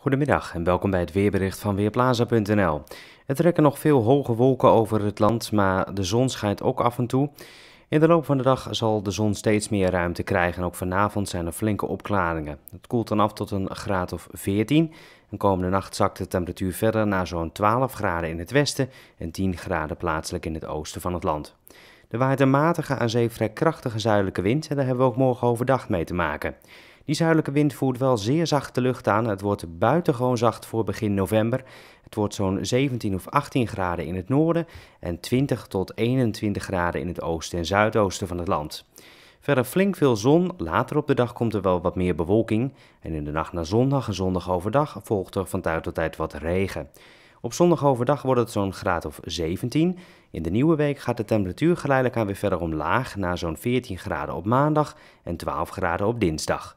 Goedemiddag en welkom bij het weerbericht van Weerplaza.nl. Er trekken nog veel hoge wolken over het land, maar de zon schijnt ook af en toe. In de loop van de dag zal de zon steeds meer ruimte krijgen en ook vanavond zijn er flinke opklaringen. Het koelt dan af tot een graad of 14 en komende nacht zakt de temperatuur verder naar zo'n 12 graden in het westen en 10 graden plaatselijk in het oosten van het land. Er waait een matige aan zee vrij krachtige zuidelijke wind en daar hebben we ook morgen overdag mee te maken. Die zuidelijke wind voert wel zeer zachte lucht aan. Het wordt buitengewoon zacht voor begin november. Het wordt zo'n 17 of 18 graden in het noorden en 20 tot 21 graden in het oosten en zuidoosten van het land. Verder flink veel zon, later op de dag komt er wel wat meer bewolking. En in de nacht naar zondag en zondag overdag volgt er van tijd tot tijd wat regen. Op zondag overdag wordt het zo'n graad of 17. In de nieuwe week gaat de temperatuur geleidelijk aan weer verder omlaag naar zo'n 14 graden op maandag en 12 graden op dinsdag.